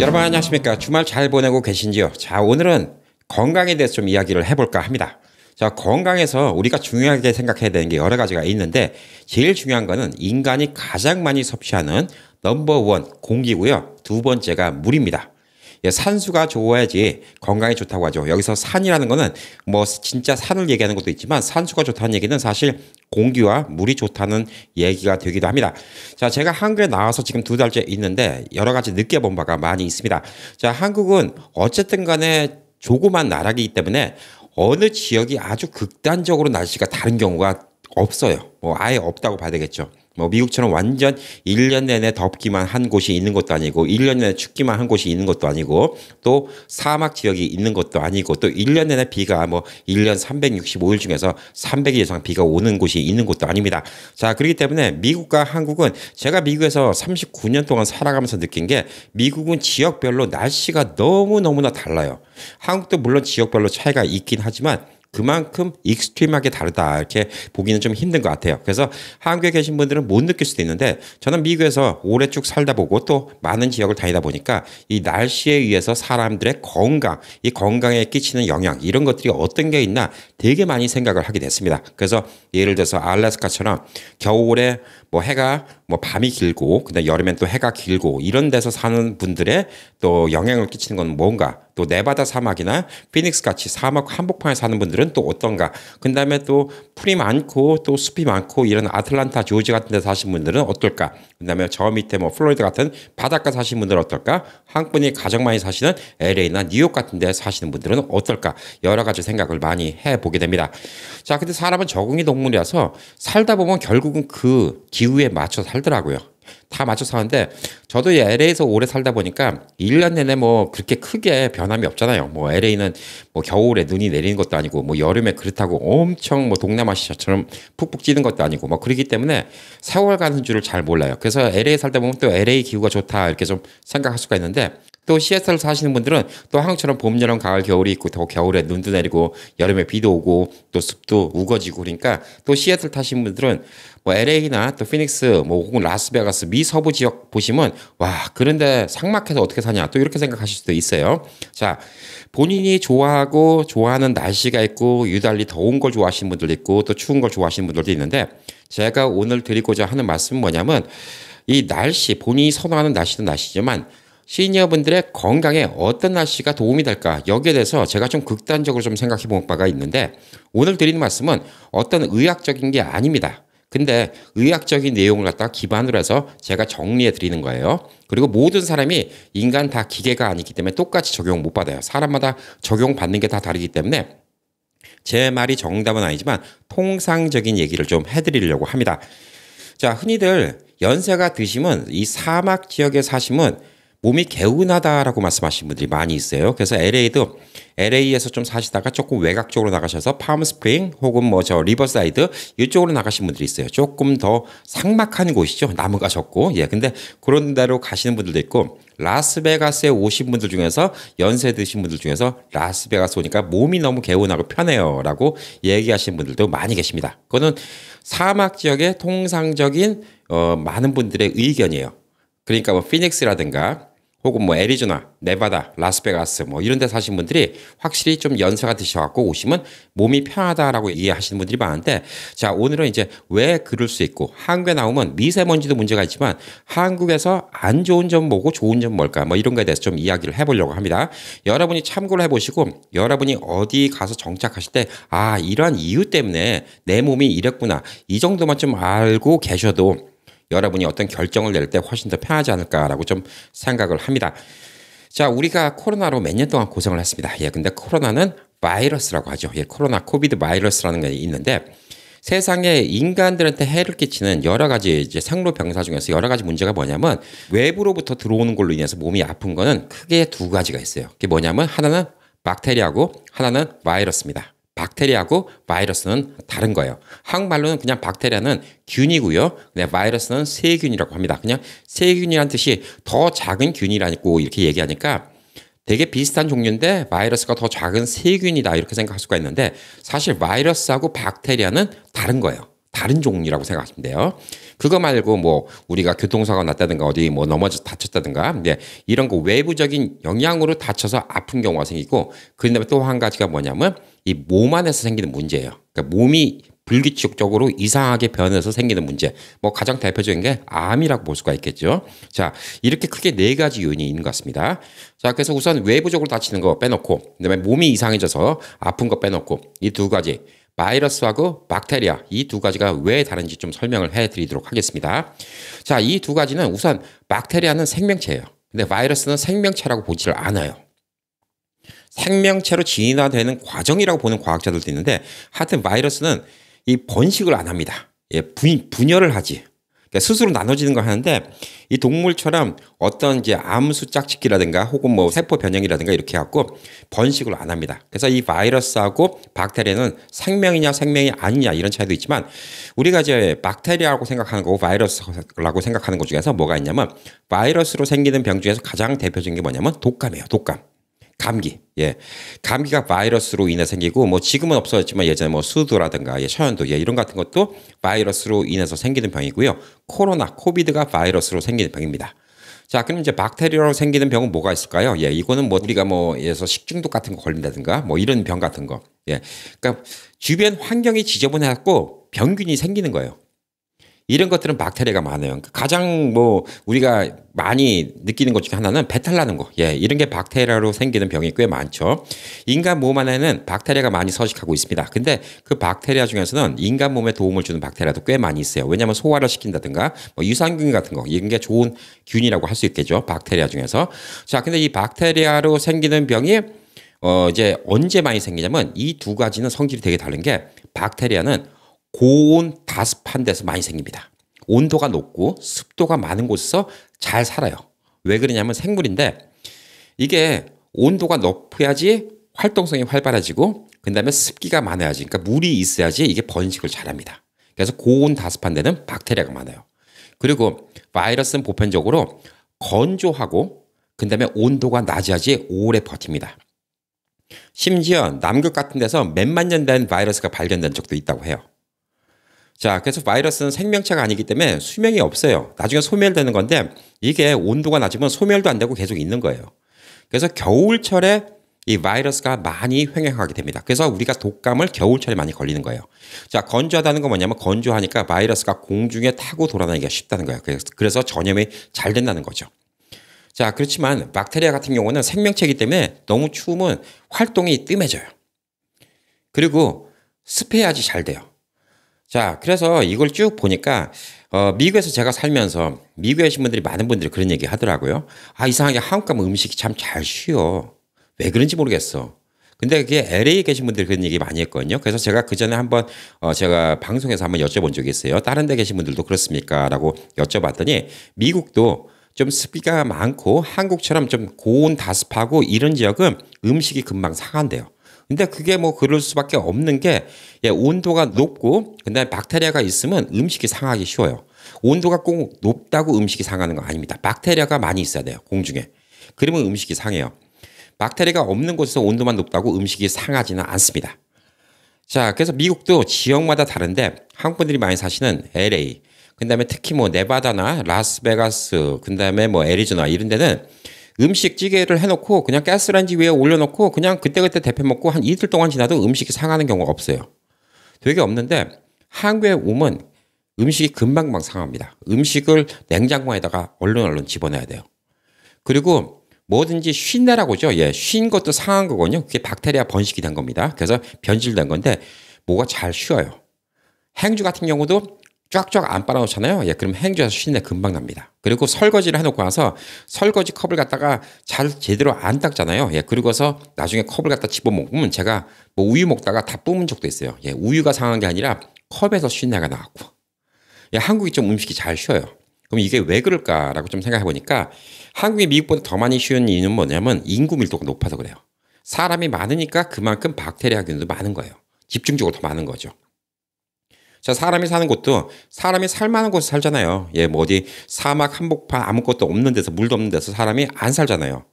여러분 안녕하십니까? 주말 잘 보내고 계신지요? 자, 오늘은 건강에 대해서 좀 이야기를 해볼까 합니다. 자, 건강에서 우리가 중요하게 생각해야 되는 게 여러 가지가 있는데 제일 중요한 거는 인간이 가장 많이 섭취하는 넘버원 공기고요. 두 번째가 물입니다. 예, 산수가 좋아야지 건강에 좋다고 하죠. 여기서 산이라는 거는 뭐 진짜 산을 얘기하는 것도 있지만 산수가 좋다는 얘기는 사실 공기와 물이 좋다는 얘기가 되기도 합니다. 자, 제가 한국에 나와서 지금 두 달째 있는데 여러 가지 느껴본 바가 많이 있습니다. 자, 한국은 어쨌든 간에 조그만 나라기 때문에 어느 지역이 아주 극단적으로 날씨가 다른 경우가 없어요. 뭐 아예 없다고 봐야 되겠죠. 뭐 미국처럼 완전 1년 내내 덥기만 한 곳이 있는 것도 아니고 1년 내내 춥기만 한 곳이 있는 것도 아니고 또 사막 지역이 있는 것도 아니고 또 1년 내내 비가 뭐 1년 365일 중에서 300일 이상 비가 오는 곳이 있는 것도 아닙니다. 자, 그렇기 때문에 미국과 한국은 제가 미국에서 39년 동안 살아가면서 느낀 게 미국은 지역별로 날씨가 너무너무나 달라요. 한국도 물론 지역별로 차이가 있긴 하지만 그만큼 익스트림하게 다르다 이렇게 보기는 좀 힘든 것 같아요. 그래서 한국에 계신 분들은 못 느낄 수도 있는데 저는 미국에서 오래 쭉 살다 보고 또 많은 지역을 다니다 보니까 이 날씨에 의해서 사람들의 건강, 이 건강에 끼치는 영향 이런 것들이 어떤 게 있나 되게 많이 생각을 하게 됐습니다. 그래서 예를 들어서 알래스카처럼 겨울에 뭐 해가 뭐 밤이 길고 그다 여름엔 또 해가 길고 이런 데서 사는 분들의 또 영향을 끼치는 건 뭔가 또 네바다 사막이나 피닉스 같이 사막 한복판에 사는 분들은 또 어떤가 그다음에 또 풀이 많고 또 숲이 많고 이런 아틀란타 조지 같은 데 사신 분들은 어떨까 그다음에 저 밑에 뭐플로리드 같은 바닷가 사신 분들은 어떨까 한국 분이 가장 많이 사시는 LA나 뉴욕 같은 데 사시는 분들은 어떨까 여러 가지 생각을 많이 해보게 됩니다 자 근데 사람은 적응이 동물이라서 살다 보면 결국은 그 기후에 맞춰 살더라고요. 다 맞춰 사는데 저도 LA에서 오래 살다 보니까 1년 내내 뭐 그렇게 크게 변함이 없잖아요. 뭐 LA는 뭐 겨울에 눈이 내리는 것도 아니고 뭐 여름에 그렇다고 엄청 뭐 동남아시아처럼 푹푹 찌는 것도 아니고 뭐 그러기 때문에 세월 가는 줄을 잘 몰라요. 그래서 LA 살다 보면 또 LA 기후가 좋다 이렇게 좀 생각할 수가 있는데 또 CSR을 사시는 분들은 또 한국처럼 봄, 여름, 가을, 겨울이 있고 더 겨울에 눈도 내리고 여름에 비도 오고 또 습도 우거지고 그러니까 또 CSR 타시는 분들은 뭐 LA나 또 피닉스 뭐 혹은 라스베가스 미 서부 지역 보시면 와 그런데 상막해서 어떻게 사냐 또 이렇게 생각하실 수도 있어요. 자 본인이 좋아하고 좋아하는 날씨가 있고 유달리 더운 걸 좋아하시는 분들도 있고 또 추운 걸 좋아하시는 분들도 있는데 제가 오늘 드리고자 하는 말씀은 뭐냐면 이 날씨 본인이 선호하는 날씨도 날씨지만 시니어분들의 건강에 어떤 날씨가 도움이 될까 여기에 대해서 제가 좀 극단적으로 좀 생각해 본 바가 있는데 오늘 드리는 말씀은 어떤 의학적인 게 아닙니다. 근데 의학적인 내용을 갖다가 기반으로 해서 제가 정리해 드리는 거예요. 그리고 모든 사람이 인간 다 기계가 아니기 때문에 똑같이 적용 못 받아요. 사람마다 적용받는 게 다 다르기 때문에 제 말이 정답은 아니지만 통상적인 얘기를 좀 해드리려고 합니다. 자, 흔히들 연세가 드시면 이 사막 지역에 사시면 몸이 개운하다라고 말씀하신 분들이 많이 있어요. 그래서 LA도 LA에서 좀 사시다가 조금 외곽 쪽으로 나가셔서 팜스프링 혹은 뭐 저 리버사이드 이쪽으로 나가신 분들이 있어요. 조금 더삭막한 곳이죠. 나무가 적고 예 근데 그런 데로 가시는 분들도 있고 라스베가스에 오신 분들 중에서 연세 드신 분들 중에서 라스베가스 오니까 몸이 너무 개운하고 편해요라고 얘기하시는 분들도 많이 계십니다. 그거는 사막 지역의 통상적인 어, 많은 분들의 의견이에요. 그러니까 뭐 피닉스라든가 혹은 뭐 애리조나, 네바다, 라스베가스 뭐 이런 데 사신 분들이 확실히 좀 연세가 드셔갖고 오시면 몸이 편하다라고 이해하시는 분들이 많은데 자 오늘은 이제 왜 그럴 수 있고 한국에 나오면 미세먼지도 문제가 있지만 한국에서 안 좋은 점 뭐고 좋은 점 뭘까 뭐 이런 거에 대해서 좀 이야기를 해보려고 합니다. 여러분이 참고를 해보시고 여러분이 어디 가서 정착하실 때 아 이러한 이유 때문에 내 몸이 이랬구나 이 정도만 좀 알고 계셔도 여러분이 어떤 결정을 낼 때 훨씬 더 편하지 않을까라고 좀 생각을 합니다. 자, 우리가 코로나로 몇 년 동안 고생을 했습니다. 예, 근데 코로나는 바이러스라고 하죠. 예, 코로나 코비드 바이러스라는 게 있는데 세상에 인간들한테 해를 끼치는 여러 가지 이제 생로병사 중에서 여러 가지 문제가 뭐냐면 외부로부터 들어오는 걸로 인해서 몸이 아픈 거는 크게 두 가지가 있어요. 그게 뭐냐면 하나는 박테리아고 하나는 바이러스입니다. 박테리아고 바이러스는 다른 거예요. 한국말로는 그냥 박테리아는 균이고요. 근데 네, 바이러스는 세균이라고 합니다. 그냥 세균이란 뜻이 더 작은 균이라고 이렇게 얘기하니까 되게 비슷한 종류인데 바이러스가 더 작은 세균이다 이렇게 생각할 수가 있는데 사실 바이러스하고 박테리아는 다른 거예요. 다른 종류라고 생각하시면 돼요. 그거 말고 뭐 우리가 교통사고 났다든가 어디 뭐 넘어져 다쳤다든가 이제 이런 거 외부적인 영향으로 다쳐서 아픈 경우가 생기고 그다음에 또 한 가지가 뭐냐면 이 몸 안에서 생기는 문제예요. 그러니까 몸이 불규칙적으로 이상하게 변해서 생기는 문제. 뭐 가장 대표적인 게 암이라고 볼 수가 있겠죠. 자, 이렇게 크게 네 가지 요인이 있는 것 같습니다. 자, 그래서 우선 외부적으로 다치는 거 빼놓고, 그다음에 몸이 이상해져서 아픈 거 빼놓고 이 두 가지. 바이러스하고 박테리아 이 두 가지가 왜 다른지 좀 설명을 해드리도록 하겠습니다. 자, 이 두 가지는 우선 박테리아는 생명체예요. 근데 바이러스는 생명체라고 보지를 않아요. 생명체로 진화되는 과정이라고 보는 과학자들도 있는데 하여튼 바이러스는 이 번식을 안 합니다. 예, 분, 분열을 하지. 그러니까 스스로 나눠지는 걸 하는데 이 동물처럼 어떤 이제 암수 짝짓기라든가 혹은 뭐 세포 변형이라든가 이렇게 해갖고 번식을 안 합니다. 그래서 이 바이러스하고 박테리아는 생명이냐 생명이 아니냐 이런 차이도 있지만 우리가 이제 박테리아라고 생각하는 거고 바이러스라고 생각하는 것 중에서 뭐가 있냐면 바이러스로 생기는 병 중에서 가장 대표적인 게 뭐냐면 독감이에요. 독감. 감기. 예. 감기가 바이러스로 인해 생기고 뭐 지금은 없어졌지만 예전에 뭐 수두라든가 예, 천연도 예, 이런 같은 것도 바이러스로 인해서 생기는 병이고요. 코로나, 코비드가 바이러스로 생기는 병입니다. 자, 그럼 이제 박테리아로 생기는 병은 뭐가 있을까요? 예, 이거는 뭐 우리가 뭐 예서 식중독 같은 거 걸린다든가 뭐 이런 병 같은 거. 예. 그니까 주변 환경이 지저분해갖고 병균이 생기는 거예요. 이런 것들은 박테리아가 많아요. 그러니까 가장 뭐 우리가 많이 느끼는 것 중에 하나는 배탈 나는 거. 예, 이런 게 박테리아로 생기는 병이 꽤 많죠. 인간 몸 안에는 박테리아가 많이 서식하고 있습니다. 근데 그 박테리아 중에서는 인간 몸에 도움을 주는 박테리아도 꽤 많이 있어요. 왜냐하면 소화를 시킨다든가 뭐 유산균 같은 거 이런 게 좋은 균이라고 할 수 있겠죠. 박테리아 중에서. 자, 근데 이 박테리아로 생기는 병이 어 이제 언제 많이 생기냐면 이 두 가지는 성질이 되게 다른 게 박테리아는 고온 다습한 데서 많이 생깁니다. 온도가 높고 습도가 많은 곳에서 잘 살아요. 왜 그러냐면 생물인데 이게 온도가 높아야지 활동성이 활발해지고 그 다음에 습기가 많아야지 그러니까 물이 있어야지 이게 번식을 잘합니다. 그래서 고온 다습한 데는 박테리아가 많아요. 그리고 바이러스는 보편적으로 건조하고 그 다음에 온도가 낮아야지 오래 버팁니다. 심지어 남극 같은 데서 몇만 년 된 바이러스가 발견된 적도 있다고 해요. 자, 그래서 바이러스는 생명체가 아니기 때문에 수명이 없어요. 나중에 소멸되는 건데 이게 온도가 낮으면 소멸도 안 되고 계속 있는 거예요. 그래서 겨울철에 이 바이러스가 많이 횡행하게 됩니다. 그래서 우리가 독감을 겨울철에 많이 걸리는 거예요. 자, 건조하다는 건 뭐냐면 건조하니까 바이러스가 공중에 타고 돌아다니기가 쉽다는 거예요. 그래서 전염이 잘 된다는 거죠. 자, 그렇지만 박테리아 같은 경우는 생명체이기 때문에 너무 추우면 활동이 뜸해져요. 그리고 습해야지 잘 돼요. 자, 그래서 이걸 쭉 보니까 어, 미국에서 제가 살면서 미국에 계신 분들이 많은 분들이 그런 얘기 하더라고요. 아, 이상하게 한국 가면 음식이 참 잘 쉬어. 왜 그런지 모르겠어. 근데 그게 LA에 계신 분들이 그런 얘기 많이 했거든요. 그래서 제가 그 전에 한번 어 제가 방송에서 한번 여쭤본 적이 있어요. 다른 데 계신 분들도 그렇습니까? 라고 여쭤봤더니 미국도 좀 습기가 많고 한국처럼 좀 고온 다습하고 이런 지역은 음식이 금방 상한대요. 근데 그게 뭐 그럴 수밖에 없는 게 예, 온도가 높고 그다음에 박테리아가 있으면 음식이 상하기 쉬워요. 온도가 꼭 높다고 음식이 상하는 거 아닙니다. 박테리아가 많이 있어야 돼요. 공중에. 그러면 음식이 상해요. 박테리아가 없는 곳에서 온도만 높다고 음식이 상하지는 않습니다. 자, 그래서 미국도 지역마다 다른데 한국분들이 많이 사시는 LA, 그다음에 특히 뭐 네바다나 라스베가스, 그다음에 뭐 애리조나 이런 데는 음식찌개를 해놓고 그냥 가스레인지 위에 올려놓고 그냥 그때그때 대패 먹고 한 이틀 동안 지나도 음식이 상하는 경우가 없어요. 되게 없는데 한국의 몸은 음식이 금방금방 상합니다. 음식을 냉장고 에다가 얼른 얼른 집어넣어야 돼요. 그리고 뭐든지 쉰다라고죠. 예, 쉰 것도 상한 거거든요. 그게 박테리아 번식이 된 겁니다. 그래서 변질된 건데 뭐가 잘 쉬어요. 행주 같은 경우도 쫙쫙 안 빨아놓잖아요. 예, 그럼 행주에서 쉰내 금방 납니다. 그리고 설거지를 해놓고 와서 설거지 컵을 갖다가 잘 제대로 안 닦잖아요. 예, 그리고서 나중에 컵을 갖다 집어 먹으면 제가 뭐 우유 먹다가 다 뿜은 적도 있어요. 예, 우유가 상한 게 아니라 컵에서 쉰내가 나왔고. 예, 한국이 좀 음식이 잘 쉬어요. 그럼 이게 왜 그럴까라고 좀 생각해 보니까 한국이 미국보다 더 많이 쉬운 이유는 뭐냐면 인구 밀도가 높아서 그래요. 사람이 많으니까 그만큼 박테리아균도 많은 거예요. 집중적으로 더 많은 거죠. 자, 사람이 사는 곳도 사람이 살만한 곳에 살잖아요. 예, 뭐 어디 사막 한복판 아무것도 없는 데서 물도 없는 데서 사람이 안 살잖아요.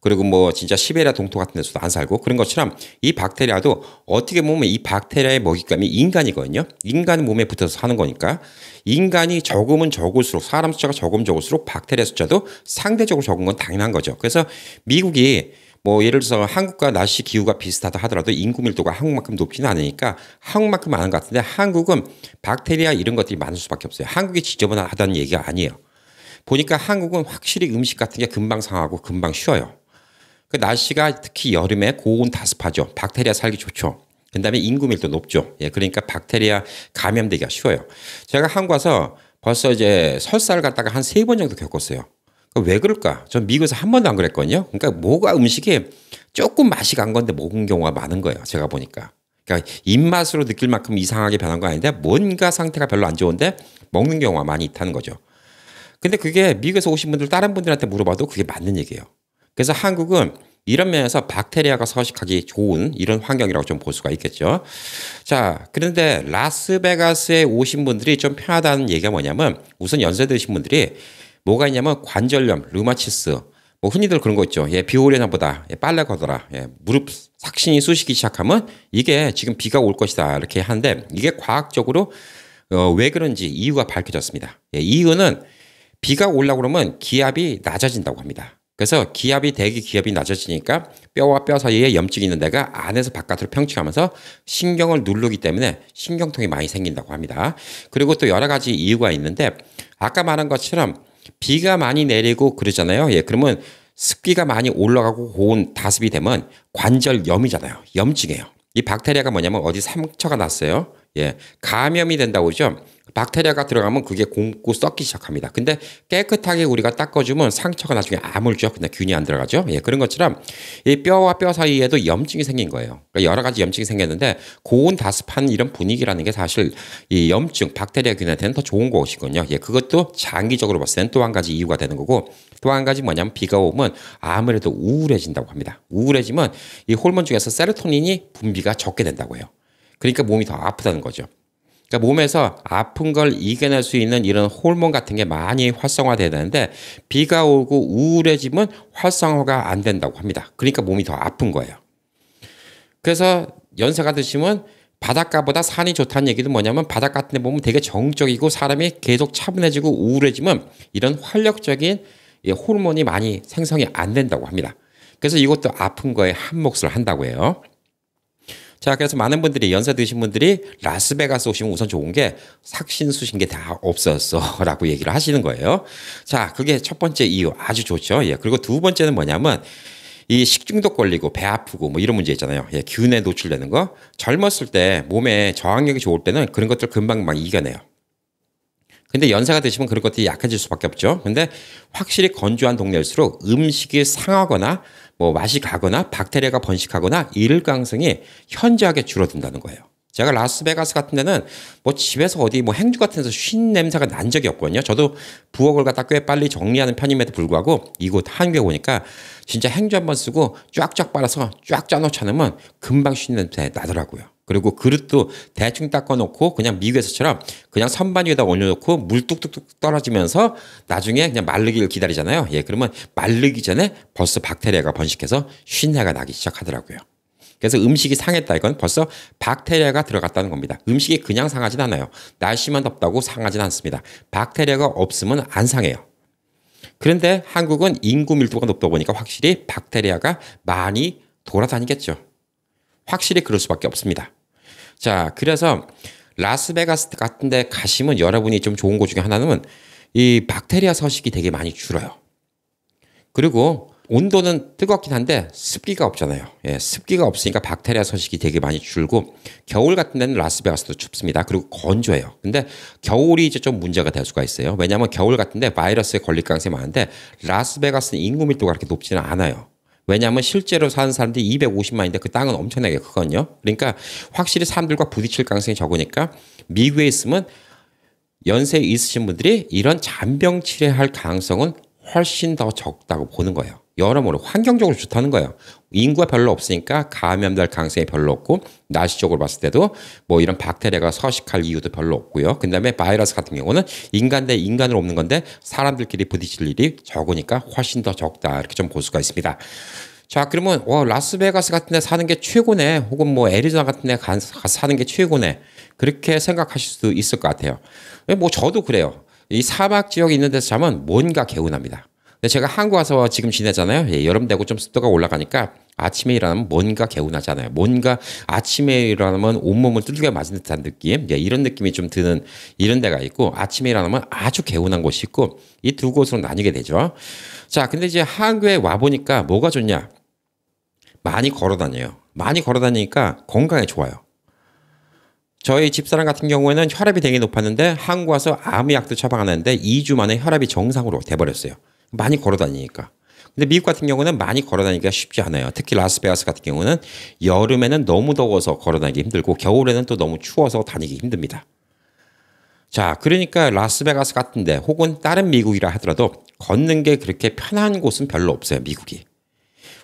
그리고 뭐 진짜 시베리아 동토 같은 데서도 안 살고 그런 것처럼 이 박테리아도 어떻게 보면 이 박테리아의 먹잇감이 인간이거든요. 인간 몸에 붙어서 사는 거니까 인간이 적으면 적을수록 사람 숫자가 적으면 적을수록 박테리아 숫자도 상대적으로 적은 건 당연한 거죠. 그래서 미국이 뭐 예를 들어서 한국과 날씨 기후가 비슷하다 하더라도 인구 밀도가 한국만큼 높지는 않으니까 한국만큼 많은 것 같은데 한국은 박테리아 이런 것들이 많을 수밖에 없어요. 한국이 지저분하다는 얘기가 아니에요. 보니까 한국은 확실히 음식 같은 게 금방 상하고 금방 쉬어요. 그 날씨가 특히 여름에 고온 다습하죠. 박테리아 살기 좋죠. 그다음에 인구 밀도 높죠. 예, 그러니까 박테리아 감염되기가 쉬워요. 제가 한국 와서 벌써 이제 설사를 갖다가 한 세 번 정도 겪었어요. 어, 왜 그럴까? 전 미국에서 한 번도 안 그랬거든요. 그러니까 뭐가 음식에 조금 맛이 간 건데 먹은 경우가 많은 거예요. 제가 보니까. 그러니까 입맛으로 느낄 만큼 이상하게 변한 거 아닌데 뭔가 상태가 별로 안 좋은데 먹는 경우가 많이 있다는 거죠. 근데 그게 미국에서 오신 분들 다른 분들한테 물어봐도 그게 맞는 얘기예요. 그래서 한국은 이런 면에서 박테리아가 서식하기 좋은 이런 환경이라고 좀 볼 수가 있겠죠. 자, 그런데 라스베가스에 오신 분들이 좀 편하다는 얘기가 뭐냐면 우선 연세 드신 분들이 뭐가 있냐면 관절염, 류마티스, 뭐 흔히들 그런 거 있죠. 예, 비 오려나 보다. 예, 빨래 가더라 예, 무릎 삭신이 쑤시기 시작하면 이게 지금 비가 올 것이다. 이렇게 하는데 이게 과학적으로 어, 왜 그런지 이유가 밝혀졌습니다. 예, 이유는 비가 올라 그러면 기압이 낮아진다고 합니다. 그래서 기압이 대기 기압이 낮아지니까 뼈와 뼈 사이에 염증이 있는 데가 안에서 바깥으로 평치하면서 신경을 누르기 때문에 신경통이 많이 생긴다고 합니다. 그리고 또 여러 가지 이유가 있는데 아까 말한 것처럼 비가 많이 내리고 그러잖아요. 예, 그러면 습기가 많이 올라가고 고온 다습이 되면 관절염이잖아요. 염증이에요. 이 박테리아가 뭐냐면 어디 상처가 났어요. 예, 감염이 된다고 그러죠. 박테리아가 들어가면 그게 곰고 썩기 시작합니다. 근데 깨끗하게 우리가 닦아주면 상처가 나중에 아물죠. 근데 균이 안 들어가죠. 예, 그런 것처럼 이 뼈와 뼈 사이에도 염증이 생긴 거예요. 그러니까 여러 가지 염증이 생겼는데 고온 다습한 이런 분위기라는 게 사실 이 염증, 박테리아 균한테는 더 좋은 것이거든요 예, 그것도 장기적으로 봤을 땐또한 가지 이유가 되는 거고 또 한 가지 뭐냐면 비가 오면 아무래도 우울해진다고 합니다. 우울해지면 이 호르몬 중에서 세로토닌이 분비가 적게 된다고 해요. 그러니까 몸이 더 아프다는 거죠. 그러니까 몸에서 아픈 걸 이겨낼 수 있는 이런 호르몬 같은 게 많이 활성화되는데 비가 오고 우울해지면 활성화가 안 된다고 합니다. 그러니까 몸이 더 아픈 거예요. 그래서 연세가 드시면 바닷가보다 산이 좋다는 얘기는 뭐냐면 바닷가 같은 데 보면 되게 정적이고 사람이 계속 차분해지고 우울해지면 이런 활력적인 호르몬이 많이 생성이 안 된다고 합니다. 그래서 이것도 아픈 거에 한몫을 한다고 해요. 자, 그래서 많은 분들이 연세 드신 분들이 라스베가스 오시면 우선 좋은 게 삭신수신 게 다 없었어. 라고 얘기를 하시는 거예요. 자, 그게 첫 번째 이유. 아주 좋죠. 예. 그리고 두 번째는 뭐냐면 이 식중독 걸리고 배 아프고 뭐 이런 문제 있잖아요. 예, 균에 노출되는 거. 젊었을 때 몸에 저항력이 좋을 때는 그런 것들 금방 막 이겨내요. 근데 연세가 드시면 그런 것들이 약해질 수밖에 없죠. 근데 확실히 건조한 동네일수록 음식이 상하거나 뭐 맛이 가거나 박테리아가 번식하거나 이를 가능성이 현저하게 줄어든다는 거예요. 제가 라스베가스 같은 데는 뭐 집에서 어디 뭐 행주 같은 데서 쉰 냄새가 난 적이 없거든요. 저도 부엌을 갖다 꽤 빨리 정리하는 편임에도 불구하고 이곳 한국에 오니까 진짜 행주 한 번 쓰고 쫙쫙 빨아서 쫙 짜놓지 않으면 금방 쉰 냄새 나더라고요. 그리고 그릇도 대충 닦아놓고 그냥 미국에서처럼 그냥 선반 위에다 올려놓고 물 뚝뚝뚝 떨어지면서 나중에 그냥 마르기를 기다리잖아요. 예, 그러면 마르기 전에 벌써 박테리아가 번식해서 쉰내가 나기 시작하더라고요. 그래서 음식이 상했다 이건 벌써 박테리아가 들어갔다는 겁니다. 음식이 그냥 상하진 않아요. 날씨만 덥다고 상하진 않습니다. 박테리아가 없으면 안 상해요. 그런데 한국은 인구 밀도가 높다 보니까 확실히 박테리아가 많이 돌아다니겠죠. 확실히 그럴 수밖에 없습니다. 자, 그래서 라스베가스 같은 데 가시면 여러분이 좀 좋은 곳 중에 하나는 이 박테리아 서식이 되게 많이 줄어요. 그리고 온도는 뜨겁긴 한데 습기가 없잖아요. 예, 습기가 없으니까 박테리아 서식이 되게 많이 줄고 겨울 같은 데는 라스베가스도 춥습니다. 그리고 건조해요. 근데 겨울이 이제 좀 문제가 될 수가 있어요. 왜냐하면 겨울 같은 데 바이러스에 걸릴 가능성이 많은데 라스베가스는 인구 밀도가 그렇게 높지는 않아요. 왜냐하면 실제로 사는 사람들이 250만인데 그 땅은 엄청나게 크거든요. 그러니까 확실히 사람들과 부딪힐 가능성이 적으니까 미국에 있으면 연세 있으신 분들이 이런 잔병치레할 가능성은 훨씬 더 적다고 보는 거예요. 여러모로 환경적으로 좋다는 거예요. 인구가 별로 없으니까 감염될 가능성이 별로 없고 날씨적으로 봤을 때도 뭐 이런 박테리아가 서식할 이유도 별로 없고요. 그다음에 바이러스 같은 경우는 인간 대 인간으로 없는 건데 사람들끼리 부딪힐 일이 적으니까 훨씬 더 적다 이렇게 좀 볼 수가 있습니다. 자 그러면 와 어, 라스베가스 같은 데 사는 게 최고네 혹은 뭐 애리조나 같은 데 가, 사는 게 최고네 그렇게 생각하실 수도 있을 것 같아요. 예, 뭐 저도 그래요. 이 사막 지역에 있는 데서 자면 뭔가 개운합니다. 근데 제가 한국 와서 지금 지내잖아요. 예, 여름 되고 좀 습도가 올라가니까 아침에 일어나면 뭔가 개운하잖아요. 뭔가 아침에 일어나면 온몸을 두들겨 맞은 듯한 느낌. 예, 이런 느낌이 좀 드는 이런 데가 있고 아침에 일어나면 아주 개운한 곳이 있고 이 두 곳으로 나뉘게 되죠. 자, 근데 이제 한국에 와 보니까 뭐가 좋냐? 많이 걸어 다녀요. 많이 걸어 다니니까 건강에 좋아요. 저희 집사람 같은 경우에는 혈압이 되게 높았는데 한국 와서 아무 약도 처방 안 했는데 2주 만에 혈압이 정상으로 돼버렸어요. 많이 걸어 다니니까. 근데 미국 같은 경우는 많이 걸어 다니기가 쉽지 않아요. 특히 라스베가스 같은 경우는 여름에는 너무 더워서 걸어 다니기 힘들고 겨울에는 또 너무 추워서 다니기 힘듭니다. 자, 그러니까 라스베가스 같은데 혹은 다른 미국이라 하더라도 걷는 게 그렇게 편한 곳은 별로 없어요, 미국이.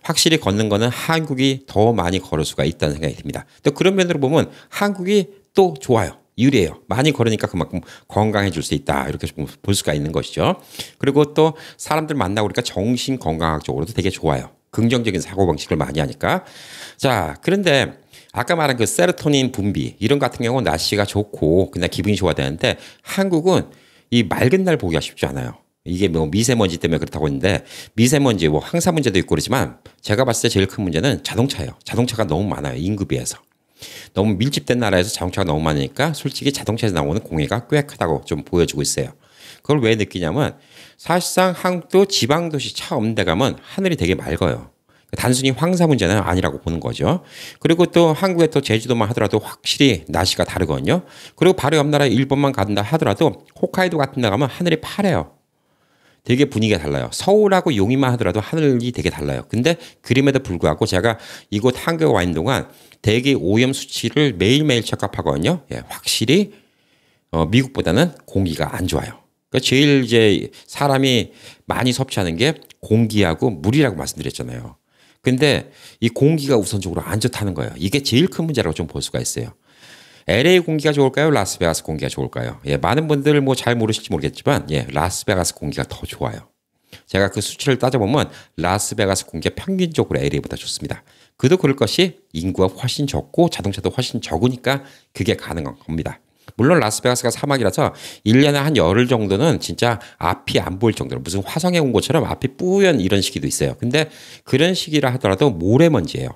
확실히 걷는 거는 한국이 더 많이 걸을 수가 있다는 생각이 듭니다. 또 그런 면으로 보면 한국이 또 좋아요. 유리해요. 많이 걸으니까 그만큼 건강해질 수 있다. 이렇게 볼 수가 있는 것이죠. 그리고 또 사람들 만나고 그러니까 정신 건강학적으로도 되게 좋아요. 긍정적인 사고방식을 많이 하니까. 자, 그런데 아까 말한 그 세로토닌 분비 이런 같은 경우는 날씨가 좋고 그냥 기분이 좋아야 되는데 한국은 이 맑은 날 보기가 쉽지 않아요. 이게 뭐 미세먼지 때문에 그렇다고 했는데 미세먼지 뭐 황사 문제도 있고 그러지만 제가 봤을 때 제일 큰 문제는 자동차예요. 자동차가 너무 많아요. 인구 비해서. 너무 밀집된 나라에서 자동차가 너무 많으니까 솔직히 자동차에서 나오는 공해가 꽤 크다고 좀 보여주고 있어요. 그걸 왜 느끼냐면 사실상 한국도 지방도시 차 없는 데 가면 하늘이 되게 맑아요. 단순히 황사 문제는 아니라고 보는 거죠. 그리고 또 한국의 또 제주도만 하더라도 확실히 날씨가 다르거든요. 그리고 바로 옆 나라 일본만 간다 하더라도 홋카이도 같은 데 가면 하늘이 파래요. 되게 분위기가 달라요. 서울하고 용인만 하더라도 하늘이 되게 달라요. 근데 그림에도 불구하고 제가 이곳 한국에 와 있는 동안 대기 오염 수치를 매일매일 체크하거든요. 예, 확실히 어, 미국보다는 공기가 안 좋아요. 그러니까 제일 이제 사람이 많이 섭취하는 게 공기하고 물이라고 말씀드렸잖아요. 근데 이 공기가 우선적으로 안 좋다는 거예요. 이게 제일 큰 문제라고 좀 볼 수가 있어요. LA 공기가 좋을까요? 라스베가스 공기가 좋을까요? 예, 많은 분들 뭐 잘 모르실지 모르겠지만 예, 라스베가스 공기가 더 좋아요. 제가 그 수치를 따져보면 라스베가스 공기가 평균적으로 LA보다 좋습니다. 그도 그럴 것이 인구가 훨씬 적고 자동차도 훨씬 적으니까 그게 가능한 겁니다. 물론 라스베가스가 사막이라서 1년에 한 열흘 정도는 진짜 앞이 안 보일 정도로 무슨 화성에 온 것처럼 앞이 뿌연 이런 시기도 있어요. 근데 그런 시기라 하더라도 모래먼지예요.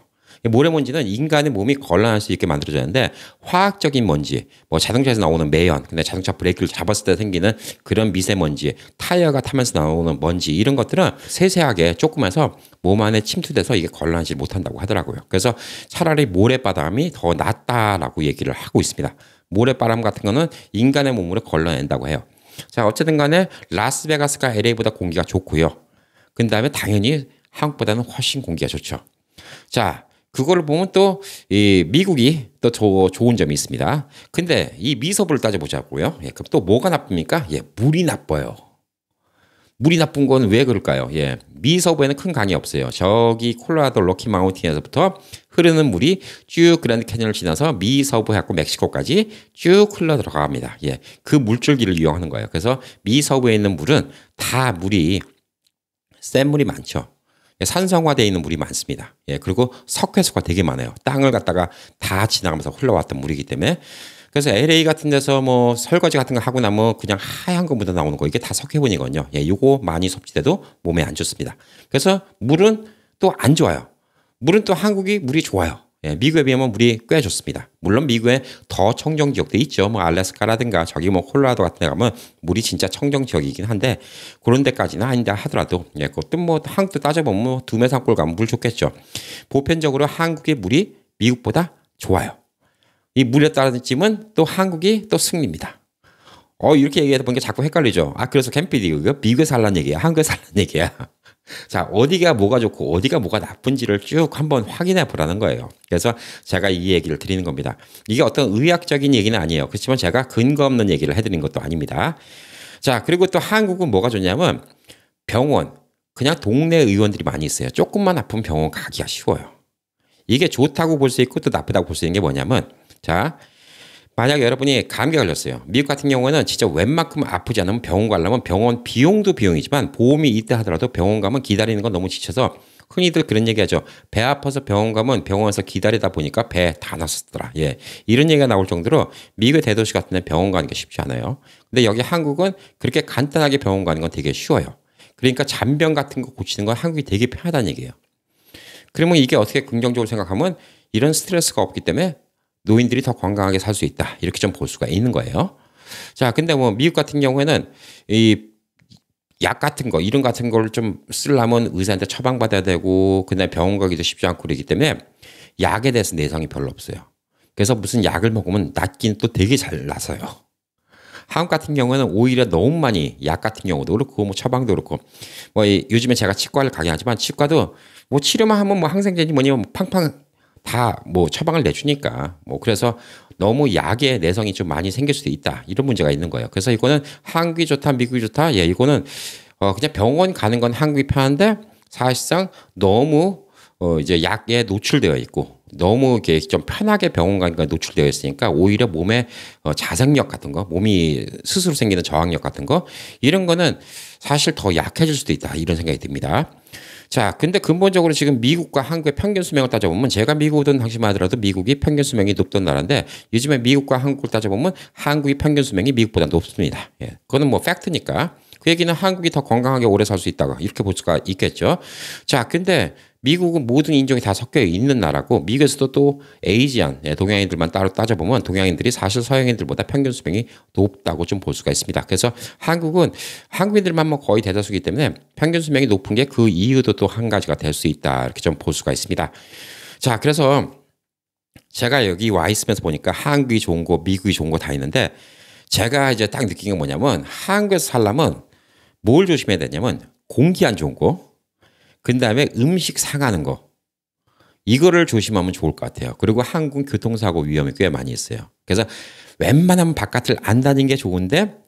모래먼지는 인간의 몸이 걸러날 수 있게 만들어졌는데 화학적인 먼지, 뭐 자동차에서 나오는 매연, 근데 자동차 브레이크를 잡았을 때 생기는 그런 미세먼지, 타이어가 타면서 나오는 먼지 이런 것들은 세세하게 조금해서 몸 안에 침투돼서 이게 걸러나지 못한다고 하더라고요. 그래서 차라리 모래바람이 더 낫다라고 얘기를 하고 있습니다. 모래바람 같은 거는 인간의 몸으로 걸러낸다고 해요. 자, 어쨌든 간에 라스베가스가 LA보다 공기가 좋고요. 그 다음에 당연히 한국보다는 훨씬 공기가 좋죠. 자, 그걸 보면 또 이 미국이 또 조, 좋은 점이 있습니다. 근데 이미부를 따져보자고요. 예, 그럼 또 뭐가 나쁩니까? 예, 물이 나빠요. 물이 나쁜 건 왜 그럴까요? 예, 미서부에는 큰 강이 없어요. 저기 콜로라도 로키 마운틴에서부터 흐르는 물이 쭉 그랜드 캐년을 지나서 미서부 해갖고 멕시코까지 쭉 흘러 들어갑니다. 예, 그 물줄기를 이용하는 거예요. 그래서 미서부에 있는 물은 다 물이 센 물이 많죠. 예, 산성화되어 있는 물이 많습니다. 예, 그리고 석회수가 되게 많아요. 땅을 갖다가 다 지나가면서 흘러왔던 물이기 때문에 그래서 LA 같은 데서 뭐 설거지 같은 거 하고 나면 그냥 하얀 거 묻어 나오는 거 이게 다 석회분이거든요. 예, 요거 많이 섭취돼도 몸에 안 좋습니다. 그래서 물은 또 안 좋아요. 물은 또 한국이 물이 좋아요. 예, 미국에 비하면 물이 꽤 좋습니다. 물론 미국에 더 청정 지역도 있죠. 뭐 알래스카라든가 저기 뭐 콜로라도 같은 데 가면 물이 진짜 청정 지역이긴 한데 그런 데까지는 아니다 하더라도 예, 그것도 뭐 한국도 따져보면 뭐 두메산골 가면 물 좋겠죠. 보편적으로 한국의 물이 미국보다 좋아요. 이 물에 따른 찜은 또 한국이 또 승리입니다. 어 이렇게 얘기하다 보니까 자꾸 헷갈리죠. 아 그래서 캠피디 그거 미국에 살란 얘기야, 한국에 살란 얘기야. 자, 어디가 뭐가 좋고 어디가 뭐가 나쁜지를 쭉 한번 확인해 보라는 거예요. 그래서 제가 이 얘기를 드리는 겁니다. 이게 어떤 의학적인 얘기는 아니에요. 그렇지만 제가 근거 없는 얘기를 해드린 것도 아닙니다. 자, 그리고 또 한국은 뭐가 좋냐면 병원, 그냥 동네 의원들이 많이 있어요. 조금만 아픈 병원 가기가 쉬워요. 이게 좋다고 볼 수 있고 또 나쁘다고 볼 수 있는 게 뭐냐면 자, 만약에 여러분이 감기 걸렸어요. 미국 같은 경우에는 진짜 웬만큼 아프지 않으면 병원 가려면 병원 비용도 비용이지만 보험이 있다 하더라도 병원 가면 기다리는 건 너무 지쳐서 흔히들 그런 얘기하죠. 배 아파서 병원 가면 병원에서 기다리다 보니까 배다 났었더라. 예, 이런 얘기가 나올 정도로 미국의 대도시 같은데 병원 가는 게 쉽지 않아요. 근데 여기 한국은 그렇게 간단하게 병원 가는 건 되게 쉬워요. 그러니까 잔병 같은 거 고치는 건 한국이 되게 편하다는 얘기예요. 그러면 이게 어떻게 긍정적으로 생각하면 이런 스트레스가 없기 때문에 노인들이 더 건강하게 살 수 있다. 이렇게 좀 볼 수가 있는 거예요. 자, 근데 뭐 미국 같은 경우에는 이 약 같은 거, 이름 같은 걸 좀 쓰려면 의사한테 처방받아야 되고, 그다음에 병원 가기도 쉽지 않고 그러기 때문에 약에 대해서 내성이 별로 없어요. 그래서 무슨 약을 먹으면 낫긴또 되게 잘 나서요. 한국 같은 경우에는 오히려 너무 많이 약 같은 경우도 그렇고 뭐 처방도 그렇고 뭐 요즘에 제가 치과를 가의하지만 치과도 뭐 치료만 하면 뭐 항생제니 뭐니 뭐 팡팡 다뭐 처방을 내주니까 뭐 그래서 너무 약의 내성이 좀 많이 생길 수도 있다 이런 문제가 있는 거예요. 그래서 이거는 한국이 좋다 미국이 좋다 예 이거는 어 그냥 병원 가는 건 한국이 편한데 사실상 너무 어 이제 약에 노출되어 있고 너무 이렇게 좀 편하게 병원 가니까 노출되어 있으니까 오히려 몸에 어, 자생력 같은 거, 몸이 스스로 생기는 저항력 같은 거 이런 거는 사실 더 약해질 수도 있다 이런 생각이 듭니다. 자, 근데 근본적으로 지금 미국과 한국의 평균 수명을 따져보면 제가 미국이든 당시만 하더라도 미국이 평균 수명이 높던 나라인데 요즘에 미국과 한국을 따져보면 한국이 평균 수명이 미국보다 높습니다. 예. 그거는 뭐 팩트니까. 그 얘기는 한국이 더 건강하게 오래 살 수 있다가 이렇게 볼 수가 있겠죠. 자, 근데 미국은 모든 인종이 다 섞여 있는 나라고 미국에서도 또 에이지안 예, 동양인들만 따로 따져보면 동양인들이 사실 서양인들보다 평균 수명이 높다고 좀 볼 수가 있습니다. 그래서 한국은 한국인들만 뭐 거의 대다수기 때문에 평균 수명이 높은 게 그 이유도 또 한 가지가 될 수 있다 이렇게 좀 볼 수가 있습니다. 자 그래서 제가 여기 와 있으면서 보니까 한국이 좋은 거 미국이 좋은 거 다 있는데 제가 이제 딱 느낀 게 뭐냐면 한국에서 살려면 뭘 조심해야 되냐면 공기 안 좋은 거그 다음에 음식 사가는 거. 이거를 조심하면 좋을 것 같아요. 그리고 한국 교통사고 위험이 꽤 많이 있어요. 그래서 웬만하면 바깥을 안 다니는 게 좋은데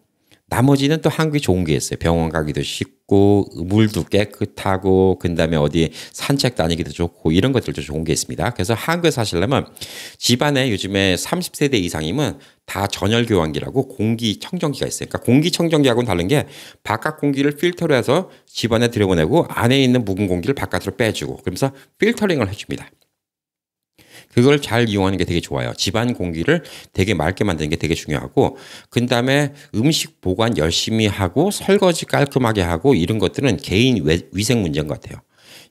나머지는 또 한국이 좋은 게 있어요. 병원 가기도 쉽고 물도 깨끗하고 그다음에 어디 산책 다니기도 좋고 이런 것들도 좋은 게 있습니다. 그래서 한국에 사시려면 집안에 요즘에 30세대 이상이면 다 전열 교환기라고 공기 청정기가 있어요. 그러니까 공기 청정기하고는 다른 게 바깥 공기를 필터로 해서 집안에 들여보내고 안에 있는 묵은 공기를 바깥으로 빼주고 그러면서 필터링을 해줍니다. 그걸 잘 이용하는 게 되게 좋아요. 집안 공기를 되게 맑게 만드는 게 되게 중요하고 그 다음에 음식 보관 열심히 하고 설거지 깔끔하게 하고 이런 것들은 개인 위생 문제인 것 같아요.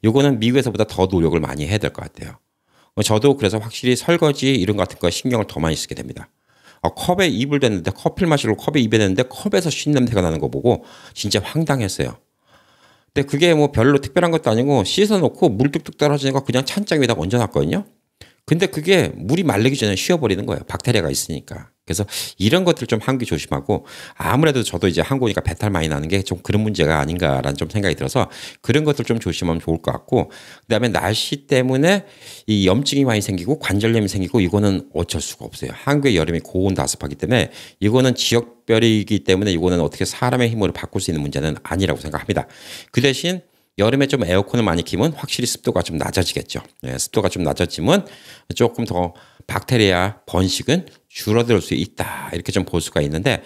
요거는 미국에서보다 더 노력을 많이 해야 될 것 같아요. 저도 그래서 확실히 설거지 이런 같은 거 신경을 더 많이 쓰게 됩니다. 어, 컵에 입을 댔는데 커피를 마시고 컵에 입에 댔는데 컵에서 쉰 냄새가 나는 거 보고 진짜 황당했어요. 근데 그게 뭐 별로 특별한 것도 아니고 씻어놓고 물 뚝뚝 떨어지니까 그냥 찬장 위에다 얹어놨거든요. 근데 그게 물이 말르기 전에 쉬어버리는 거예요. 박테리아가 있으니까. 그래서 이런 것들 을좀 한기 조심하고 아무래도 저도 이제 한국이니까 배탈 많이 나는 게 좀 그런 문제가 아닌가라는 좀 생각이 들어서 그런 것들 좀 조심하면 좋을 것 같고 그다음에 날씨 때문에 이 염증이 많이 생기고 관절염이 생기고 이거는 어쩔 수가 없어요. 한국의 여름이 고온다습하기 때문에 이거는 지역별이기 때문에 이거는 어떻게 사람의 힘으로 바꿀 수 있는 문제는 아니라고 생각합니다. 그 대신 여름에 좀 에어컨을 많이 키면 확실히 습도가 좀 낮아지겠죠. 예, 습도가 좀 낮아지면 조금 더 박테리아 번식은 줄어들 수 있다. 이렇게 좀 볼 수가 있는데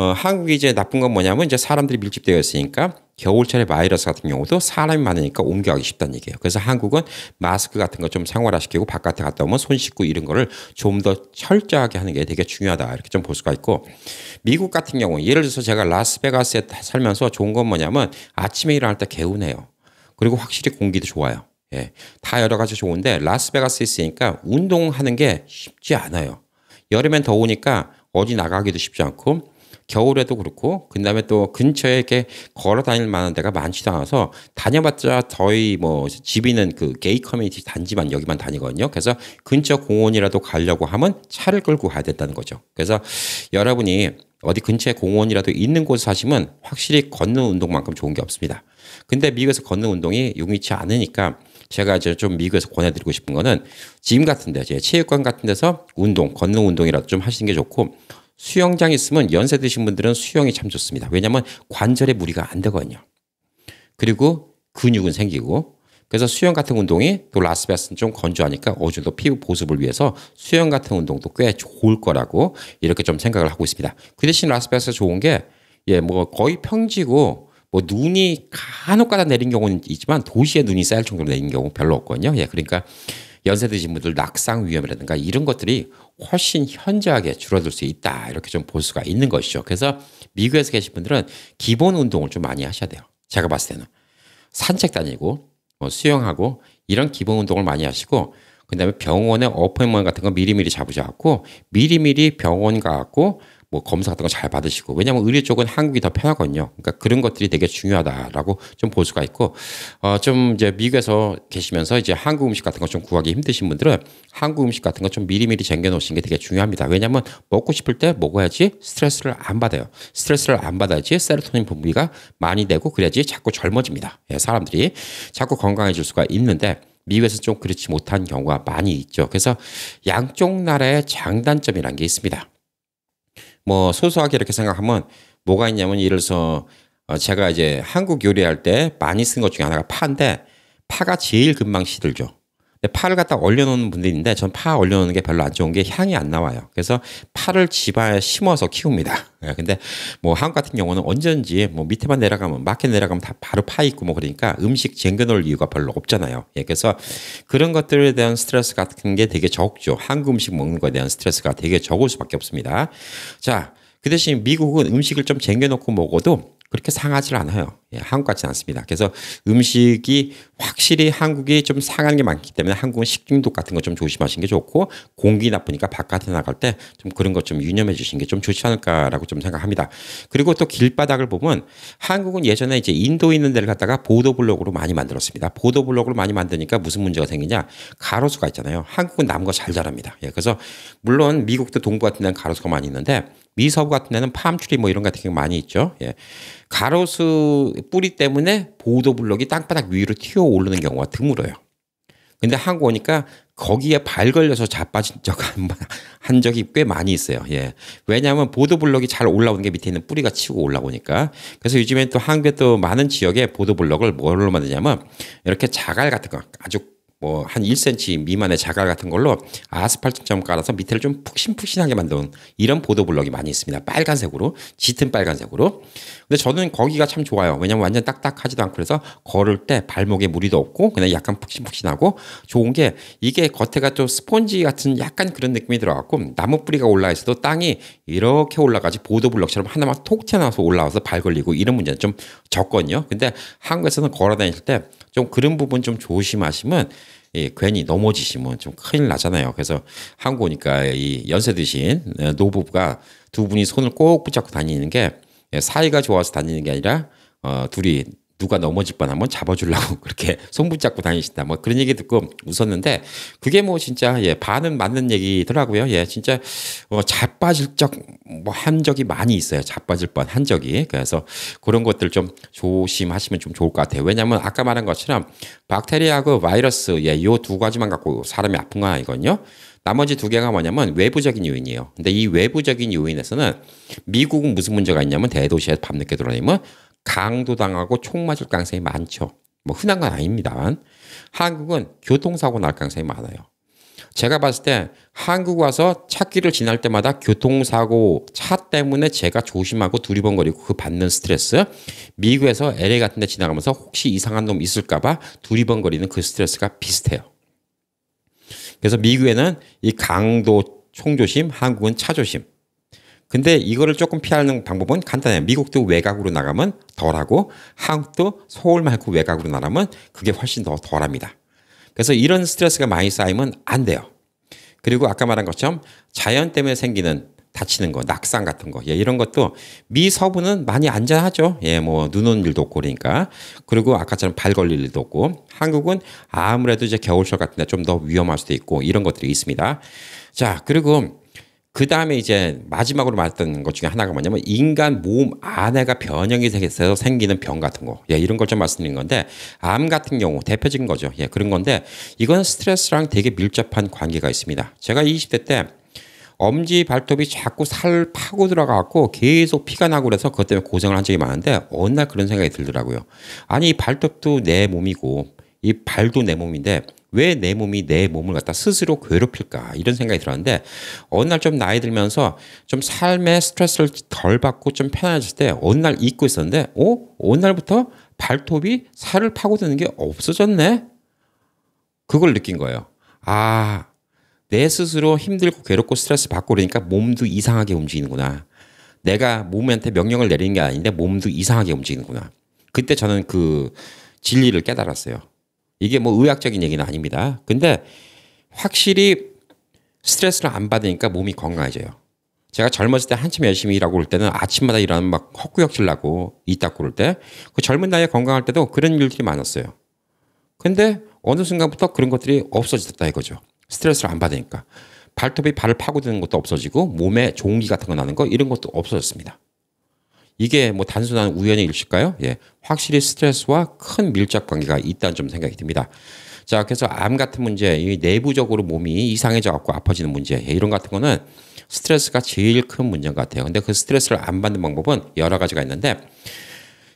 어, 한국이 이제 나쁜 건 뭐냐면 이제 사람들이 밀집되어 있으니까 겨울철에 바이러스 같은 경우도 사람이 많으니까 옮겨가기 쉽다는 얘기예요. 그래서 한국은 마스크 같은 거 좀 생활화시키고 바깥에 갔다 오면 손 씻고 이런 거를 좀 더 철저하게 하는 게 되게 중요하다 이렇게 좀 볼 수가 있고 미국 같은 경우 예를 들어서 제가 라스베가스에 살면서 좋은 건 뭐냐면 아침에 일어날 때 개운해요. 그리고 확실히 공기도 좋아요. 예. 다 여러 가지 좋은데 라스베가스에 있으니까 운동하는 게 쉽지 않아요. 여름엔 더우니까 어디 나가기도 쉽지 않고 겨울에도 그렇고 그다음에 또 근처에 이렇게 걸어 다닐 만한 데가 많지도 않아서 다녀봤자 저희 뭐 집이는 그 게이 커뮤니티 단지만 여기만 다니거든요. 그래서 근처 공원이라도 가려고 하면 차를 끌고 가야 된다는 거죠. 그래서 여러분이 어디 근처에 공원이라도 있는 곳에 사시면 확실히 걷는 운동만큼 좋은 게 없습니다. 근데 미국에서 걷는 운동이 용이치 않으니까 제가 이제 좀 미국에서 권해드리고 싶은 거는 짐 같은 데, 체육관 같은 데서 운동, 걷는 운동이라도 좀 하시는 게 좋고 수영장 있으면 연세 드신 분들은 수영이 참 좋습니다. 왜냐하면 관절에 무리가 안 되거든요. 그리고 근육은 생기고 그래서 수영 같은 운동이 또 그 라스베가스는 좀 건조하니까 어느 정도 피부 보습을 위해서 수영 같은 운동도 꽤 좋을 거라고 이렇게 좀 생각을 하고 있습니다. 그 대신 라스베가스 좋은 게 예 뭐 거의 평지고 뭐 눈이 간혹가다 내린 경우는 있지만 도시에 눈이 쌓일 정도로 내린 경우 별로 없거든요. 예 그러니까 연세 드신 분들 낙상 위험이라든가 이런 것들이 훨씬 현저하게 줄어들 수 있다. 이렇게 좀 볼 수가 있는 것이죠. 그래서 미국에서 계신 분들은 기본 운동을 좀 많이 하셔야 돼요. 제가 봤을 때는. 산책 다니고, 뭐 수영하고, 이런 기본 운동을 많이 하시고, 그 다음에 병원에 어포인먼 같은 거 미리미리 잡으셔갖고, 미리미리 병원 가갖고, 뭐 검사 같은 거 잘 받으시고 왜냐하면 의료 쪽은 한국이 더 편하거든요. 그러니까 그런 것들이 되게 중요하다라고 좀 볼 수가 있고 어, 좀 이제 미국에서 계시면서 이제 한국 음식 같은 거 좀 구하기 힘드신 분들은 한국 음식 같은 거 좀 미리미리 쟁겨놓으시는 게 되게 중요합니다. 왜냐하면 먹고 싶을 때 먹어야지 스트레스를 안 받아요. 스트레스를 안 받아야지 세로토닌 분비가 많이 되고 그래야지 자꾸 젊어집니다. 예, 사람들이 자꾸 건강해질 수가 있는데 미국에서 좀 그렇지 못한 경우가 많이 있죠. 그래서 양쪽 나라의 장단점이란 게 있습니다. 뭐 소소하게 이렇게 생각하면 뭐가 있냐면 예를 들어서 어, 제가 이제 한국 요리할 때 많이 쓴 것 중에 하나가 파인데 파가 제일 금방 시들죠. 파를 갖다 얼려놓는 분들이 있는데 전 파 얼려놓는 게 별로 안 좋은 게 향이 안 나와요. 그래서 파를 집안에 심어서 키웁니다. 예, 근데 뭐 한국 같은 경우는 언제든지 뭐 밑에만 내려가면 마켓 내려가면 다 바로 파 있고 뭐 그러니까 음식 쟁겨놓을 이유가 별로 없잖아요. 예, 그래서 그런 것들에 대한 스트레스 같은 게 되게 적죠. 한국 음식 먹는 거에 대한 스트레스가 되게 적을 수밖에 없습니다. 자, 그 대신 미국은 음식을 좀 쟁겨놓고 먹어도 그렇게 상하질 않아요. 예, 한국 같지 않습니다. 그래서 음식이 확실히 한국이 좀 상한 게 많기 때문에 한국은 식중독 같은 거 좀 조심하시는 게 좋고 공기 나쁘니까 바깥에 나갈 때 좀 그런 것 좀 유념해 주시는 게좀 좋지 않을까라고 좀 생각합니다. 그리고 또 길바닥을 보면 한국은 예전에 이제 인도 있는 데를 갔다가 보도블록으로 많이 만들었습니다. 보도블록으로 많이 만드니까 무슨 문제가 생기냐? 가로수가 있잖아요. 한국은 나무가 잘 자랍니다. 예, 그래서 물론 미국도 동부 같은 데는 가로수가 많이 있는데 미서부 같은 데는 팜트리 뭐 이런 것 같은 게 많이 있죠. 예. 가로수 뿌리 때문에 보도 블록이 땅바닥 위로 튀어 오르는 경우가 드물어요. 근데 한국 오니까 거기에 발 걸려서 자빠진 적한 한 적이 꽤 많이 있어요. 예. 왜냐하면 보도 블록이 잘 올라오는 게 밑에 있는 뿌리가 치고 올라오니까. 그래서 요즘엔 또 한국에 또 많은 지역에 보도 블록을 뭘로 만드냐면 이렇게 자갈 같은 거 아주 뭐한 1cm 미만의 자갈 같은 걸로 아스팔트 점 깔아서 밑에를 좀 푹신푹신하게 만든 이런 보도블럭이 많이 있습니다. 빨간색으로 짙은 빨간색으로. 근데 저는 거기가 참 좋아요. 왜냐면 완전 딱딱하지도 않고 그래서 걸을 때 발목에 무리도 없고 그냥 약간 푹신푹신하고 좋은 게 이게 겉에가 좀 스펀지 같은 약간 그런 느낌이 들어갔고 나무 뿌리가 올라 있어도 땅이 이렇게 올라가지 보도블럭처럼 하나만 톡 튀어나와서 올라와서 발 걸리고 이런 문제는 좀 적거든요. 근데 한국에서는 걸어 다닐 때 좀 그런 부분 좀 조심하시면 예, 괜히 넘어지시면 좀 큰일 나잖아요. 그래서 한국 오니까 이 연세 드신 어, 노부부가 두 분이 손을 꼭 붙잡고 다니는 게 예, 사이가 좋아서 다니는 게 아니라 어, 둘이 누가 넘어질 뻔하면 잡아주려고 그렇게 송붙잡고 다니신다. 뭐 그런 얘기 듣고 웃었는데 그게 뭐 진짜 예, 반은 맞는 얘기더라고요. 예, 진짜 어, 자빠질 적 뭐 한 적이 많이 있어요. 자빠질 뻔 한 적이. 그래서 그런 것들 좀 조심하시면 좀 좋을 것 같아요. 왜냐하면 아까 말한 것처럼 박테리아하고 바이러스 예, 요 두 가지만 갖고 사람이 아픈 건 아니거든요. 나머지 두 개가 뭐냐면 외부적인 요인이에요. 근데 이 외부적인 요인에서는 미국은 무슨 문제가 있냐면 대도시에 밤늦게 돌아다니면 강도 당하고 총 맞을 가능성이 많죠. 뭐 흔한 건 아닙니다만 한국은 교통사고 날 가능성이 많아요. 제가 봤을 때 한국 와서 차길을 지날 때마다 교통사고 차 때문에 제가 조심하고 두리번거리고 그 받는 스트레스 미국에서 LA 같은 데 지나가면서 혹시 이상한 놈 있을까봐 두리번거리는 그 스트레스가 비슷해요. 그래서 미국에는 이 강도 총조심 한국은 차조심 근데 이거를 조금 피하는 방법은 간단해요. 미국도 외곽으로 나가면 덜하고 한국도 서울 말고 외곽으로 나가면 그게 훨씬 더 덜합니다. 그래서 이런 스트레스가 많이 쌓이면 안 돼요. 그리고 아까 말한 것처럼 자연 때문에 생기는 다치는 거, 낙상 같은 거, 예, 이런 것도 미 서부는 많이 안전하죠. 예, 뭐, 눈온 일도 없고 그러니까. 그리고 아까처럼 발 걸릴 일도 없고. 한국은 아무래도 이제 겨울철 같은 데좀 더 위험할 수도 있고, 이런 것들이 있습니다. 자, 그리고 그 다음에 이제 마지막으로 말했던 것 중에 하나가 뭐냐면 인간 몸 안에가 변형이 되겠어서 생기는 병 같은 거. 예, 이런 걸 좀 말씀드린 건데 암 같은 경우 대표적인 거죠. 예, 그런 건데 이건 스트레스랑 되게 밀접한 관계가 있습니다. 제가 20대 때 엄지 발톱이 자꾸 살 파고 들어가고 갖 계속 피가 나고 그래서 그것 때문에 고생을 한 적이 많은데 어느 날 그런 생각이 들더라고요. 아니 발톱도 내 몸이고 이 발도 내 몸인데 왜내 몸이 내 몸을 갖다 스스로 괴롭힐까 이런 생각이 들었는데 어느 날 좀 나이 들면서 좀 삶의 스트레스를 덜 받고 좀 편안해질 때 어느 날 잊고 있었는데 어? 어느 날부터 발톱이 살을 파고드는 게 없어졌네? 그걸 느낀 거예요. 아, 내 스스로 힘들고 괴롭고 스트레스 받고 그러니까 몸도 이상하게 움직이는구나. 내가 몸한테 명령을 내리는 게 아닌데 몸도 이상하게 움직이는구나. 그때 저는 그 진리를 깨달았어요. 이게 뭐 의학적인 얘기는 아닙니다. 근데 확실히 스트레스를 안 받으니까 몸이 건강해져요. 제가 젊었을 때 한참 열심히 일하고 올 때는 아침마다 일하는 막 헛구역질 나고 이따고를때 그 젊은 나이에 건강할 때도 그런 일들이 많았어요. 근데 어느 순간부터 그런 것들이 없어졌다 이거죠. 스트레스를 안 받으니까. 발톱이 발을 파고드는 것도 없어지고 몸에 종기 같은 거 나는 거 이런 것도 없어졌습니다. 이게 뭐 단순한 우연의 일일까요? 예. 확실히 스트레스와 큰 밀접 관계가 있다는 점 생각이 듭니다. 자, 그래서 암 같은 문제, 이 내부적으로 몸이 이상해져 갖고 아파지는 문제, 예, 이런 같은 거는 스트레스가 제일 큰 문제인 것 같아요. 근데 그 스트레스를 안 받는 방법은 여러 가지가 있는데,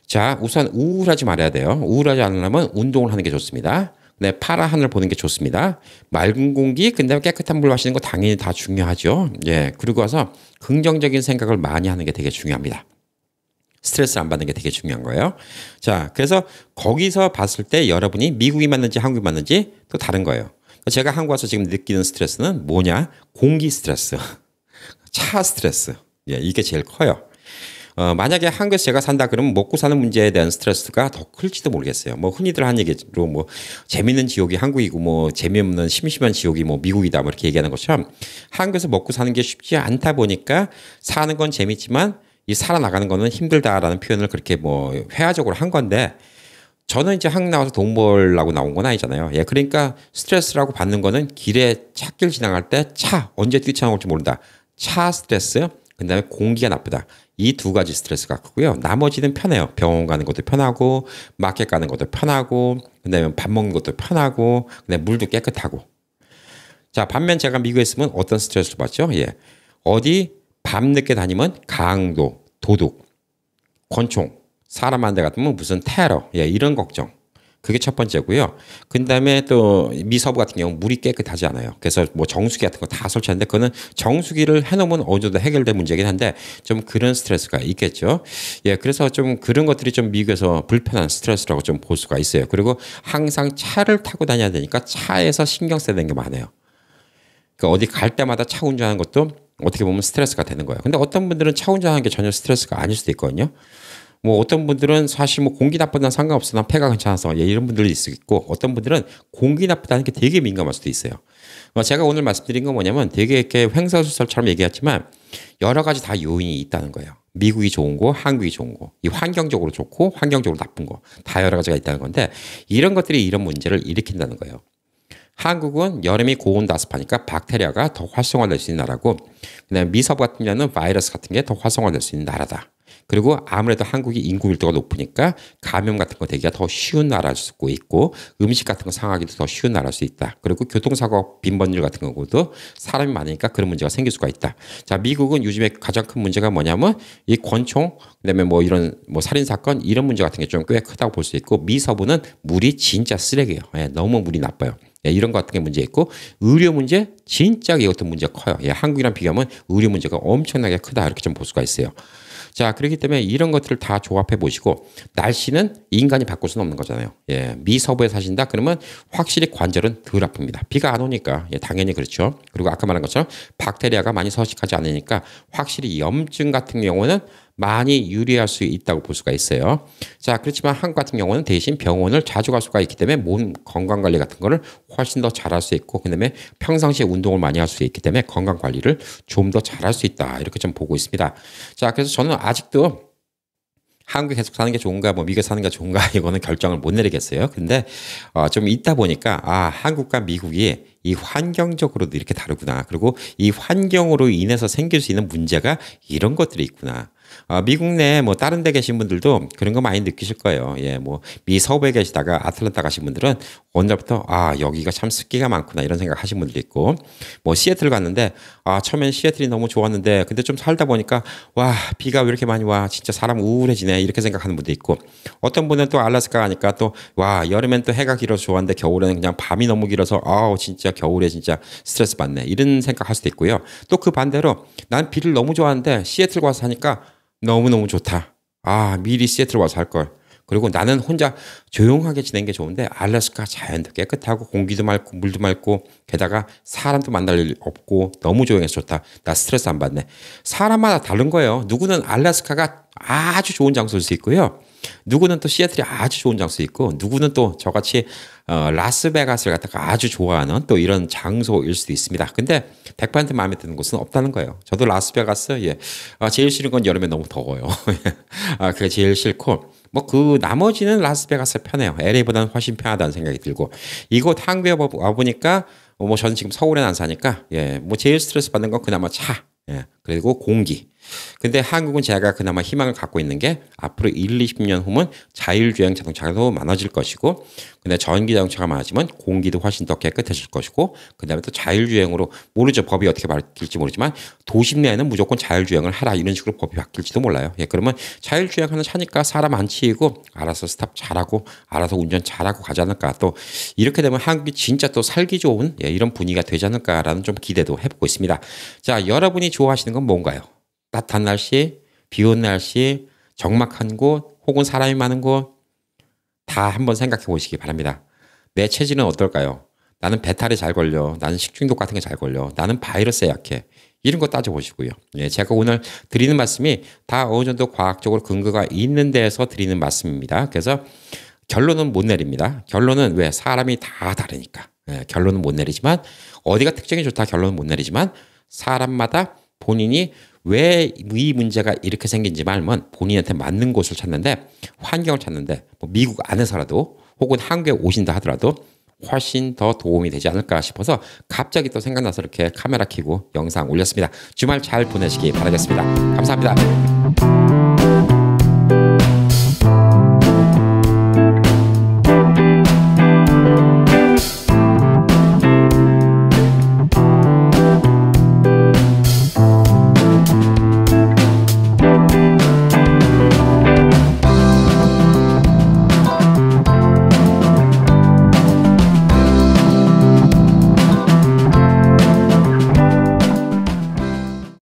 자, 우선 우울하지 말아야 돼요. 우울하지 않으려면 운동을 하는 게 좋습니다. 네, 파란 하늘 보는 게 좋습니다. 맑은 공기, 그다 뭐 깨끗한 물 마시는 거 당연히 다 중요하죠. 예, 그리고 와서 긍정적인 생각을 많이 하는 게 되게 중요합니다. 스트레스안 받는 게 되게 중요한 거예요. 자, 그래서 거기서 봤을 때 여러분이 미국이 맞는지 한국이 맞는지 또 다른 거예요. 제가 한국 와서 지금 느끼는 스트레스는 뭐냐? 공기 스트레스, 차 스트레스. 예, 이게 제일 커요. 어, 만약에 한국에서 제가 산다 그러면 먹고 사는 문제에 대한 스트레스가 더 클지도 모르겠어요. 뭐 흔히들 한 얘기로 뭐 재밌는 지옥이 한국이고 뭐 재미없는 심심한 지옥이 뭐 미국이다 뭐 이렇게 얘기하는 것처럼 한국에서 먹고 사는 게 쉽지 않다 보니까 사는 건 재밌지만 이 살아나가는 거는 힘들다라는 표현을 그렇게 뭐 회화적으로 한 건데 저는 이제 한국 나와서 돈 벌라고 나온 건 아니잖아요. 예, 그러니까 스트레스라고 받는 거는 길에 차길 지나갈 때 차 언제 뛰쳐나올지 모른다. 차 스트레스, 그다음에 공기가 나쁘다. 이 두 가지 스트레스가 크고요. 나머지는 편해요. 병원 가는 것도 편하고 마켓 가는 것도 편하고 그다음에 밥 먹는 것도 편하고 그다음에 물도 깨끗하고. 자 반면 제가 미국에 있으면 어떤 스트레스를 받죠? 예, 어디 밤늦게 다니면 강도, 도둑, 권총, 사람한테 같으면 무슨 테러, 예, 이런 걱정. 그게 첫 번째고요. 그 다음에 또 미서부 같은 경우 물이 깨끗하지 않아요. 그래서 뭐 정수기 같은 거 다 설치하는데 그거는 정수기를 해놓으면 어느 정도 해결될 문제긴 한데 좀 그런 스트레스가 있겠죠. 예, 그래서 좀 그런 것들이 좀 미국에서 불편한 스트레스라고 좀 볼 수가 있어요. 그리고 항상 차를 타고 다녀야 되니까 차에서 신경 써야 되는 게 많아요. 그 어디 갈 때마다 차 운전하는 것도 어떻게 보면 스트레스가 되는 거예요. 근데 어떤 분들은 차 운전하는 게 전혀 스트레스가 아닐 수도 있거든요. 뭐 어떤 분들은 사실 뭐 공기 나쁘다는 상관없어 난 폐가 괜찮아서 예, 이런 분들도 있고 을수있 어떤 분들은 공기 나쁘다는 게 되게 민감할 수도 있어요. 어, 제가 오늘 말씀드린 건 뭐냐면 되게 이렇게 횡사수설처럼 얘기했지만 여러 가지 다 요인이 있다는 거예요. 미국이 좋은 거, 한국이 좋은 거, 이 환경적으로 좋고 환경적으로 나쁜 거 다 여러 가지가 있다는 건데 이런 것들이 이런 문제를 일으킨다는 거예요. 한국은 여름이 고온다습하니까 박테리아가 더 활성화될 수 있는 나라고 그다음에 미섭 같은 경우는 바이러스 같은 게 더 활성화될 수 있는 나라다. 그리고 아무래도 한국이 인구 밀도가 높으니까 감염 같은 거 되기가 더 쉬운 나라일 수 있고 음식 같은 거 상하기도 더 쉬운 나라일 수 있다. 그리고 교통사고 빈번율 같은 거고도 사람이 많으니까 그런 문제가 생길 수가 있다. 자, 미국은 요즘에 가장 큰 문제가 뭐냐면 이 권총, 그다음에 뭐 이런 뭐 살인 사건 이런 문제 같은 게 좀 꽤 크다고 볼 수 있고 미서부는 물이 진짜 쓰레기예요. 예, 너무 물이 나빠요. 예, 이런 것 같은 게 문제 있고 의료 문제 진짜 이것도 문제 커요. 예, 한국이랑 비교하면 의료 문제가 엄청나게 크다 이렇게 좀 볼 수가 있어요. 자, 그렇기 때문에 이런 것들을 다 조합해 보시고 날씨는 인간이 바꿀 수는 없는 거잖아요. 예, 미서부에 사신다 그러면 확실히 관절은 덜 아픕니다. 비가 안 오니까 예, 당연히 그렇죠. 그리고 아까 말한 것처럼 박테리아가 많이 서식하지 않으니까 확실히 염증 같은 경우는 많이 유리할 수 있다고 볼 수가 있어요. 자, 그렇지만 한국 같은 경우는 대신 병원을 자주 갈 수가 있기 때문에 몸 건강 관리 같은 거를 훨씬 더 잘할 수 있고 그다음에 평상시에 운동을 많이 할 수 있기 때문에 건강 관리를 좀 더 잘할 수 있다. 이렇게 좀 보고 있습니다. 자, 그래서 저는 아직도 한국에 계속 사는 게 좋은가, 뭐 미국에 사는 게 좋은가, 이거는 결정을 못 내리겠어요. 근데 어, 좀 있다 보니까 아 한국과 미국이 이 환경적으로도 이렇게 다르구나. 그리고 이 환경으로 인해서 생길 수 있는 문제가 이런 것들이 있구나. 어, 아, 미국 내뭐 다른 데 계신 분들도 그런 거 많이 느끼실 거예요. 예, 뭐 미 서부에 계시다가 아틀란타 가신 분들은 언제부터아 여기가 참 습기가 많구나 이런 생각 하신 분들 있고 뭐 시애틀 갔는데 아 처음엔 시애틀이 너무 좋았는데 근데 좀 살다 보니까 와 비가 왜 이렇게 많이 와 진짜 사람 우울해지네 이렇게 생각하는 분도 있고 어떤 분은 또 알래스카 가니까 또 와 여름엔 또 해가 길어서 좋았는데 겨울에는 그냥 밤이 너무 길어서 아우 진짜 겨울에 진짜 스트레스 받네 이런 생각할 수도 있고요 또 그 반대로 난 비를 너무 좋아하는데 시애틀 가서 하니까 너무너무 좋다. 아, 미리 시애틀 와서 할 걸. 그리고 나는 혼자 조용하게 지낸 게 좋은데 알래스카 자연도 깨끗하고 공기도 맑고 물도 맑고 게다가 사람도 만날 일 없고 너무 조용해서 좋다. 나 스트레스 안 받네. 사람마다 다른 거예요. 누구는 알래스카가 아주 좋은 장소일 수 있고요. 누구는 또 시애틀이 아주 좋은 장소 있고 누구는 또 저같이 어, 라스베가스를 갖다가 아주 좋아하는 또 이런 장소일 수도 있습니다. 근데 100% 마음에 드는 곳은 없다는 거예요. 저도 라스베가스 예. 아, 제일 싫은 건 여름에 너무 더워요. 아, 그게 제일 싫고 뭐 그 나머지는 라스베가스 편해요. LA보다는 훨씬 편하다는 생각이 들고 이곳 한국에 와보니까 뭐 저는 지금 서울에 안 사니까 예. 뭐 제일 스트레스 받는 건 그나마 차. 예. 그리고 공기. 근데 한국은 제가 그나마 희망을 갖고 있는 게 앞으로 1, 20년 후면 자율주행 자동차가 더 많아질 것이고 근데 전기 자동차가 많아지면 공기도 훨씬 더 깨끗해질 것이고 그다음에 또 자율주행으로 모르죠 법이 어떻게 바뀔지 모르지만 도심 내에는 무조건 자율주행을 하라 이런 식으로 법이 바뀔지도 몰라요. 예, 그러면 자율주행 하는 차니까 사람 안 치이고 알아서 스탑 잘하고 알아서 운전 잘하고 가지 않을까 또 이렇게 되면 한국이 진짜 또 살기 좋은 예, 이런 분위기가 되지 않을까라는 좀 기대도 해보고 있습니다. 자 여러분이 좋아하시는 건 뭔가요? 따뜻한 날씨, 비 오는 날씨, 적막한 곳 혹은 사람이 많은 곳 다 한번 생각해 보시기 바랍니다. 내 체질은 어떨까요? 나는 배탈이잘 걸려. 나는 식중독 같은 게 잘 걸려. 나는 바이러스에 약해. 이런 거 따져보시고요. 예, 제가 오늘 드리는 말씀이 다 어느 정도 과학적으로 근거가 있는 데에서 드리는 말씀입니다. 그래서 결론은 못 내립니다. 결론은 왜 사람이 다 다르니까. 예, 결론은 못 내리지만 어디가 특징이 좋다 결론은 못 내리지만 사람마다 본인이 왜이 문제가 이렇게 생긴지 말면 본인한테 맞는 곳을 찾는데 환경을 찾는데 뭐 미국 안에서라도 혹은 한국에 오신다 하더라도 훨씬 더 도움이 되지 않을까 싶어서 갑자기 또 생각나서 이렇게 카메라 켜고 영상 올렸습니다. 주말 잘 보내시기 바라겠습니다. 감사합니다.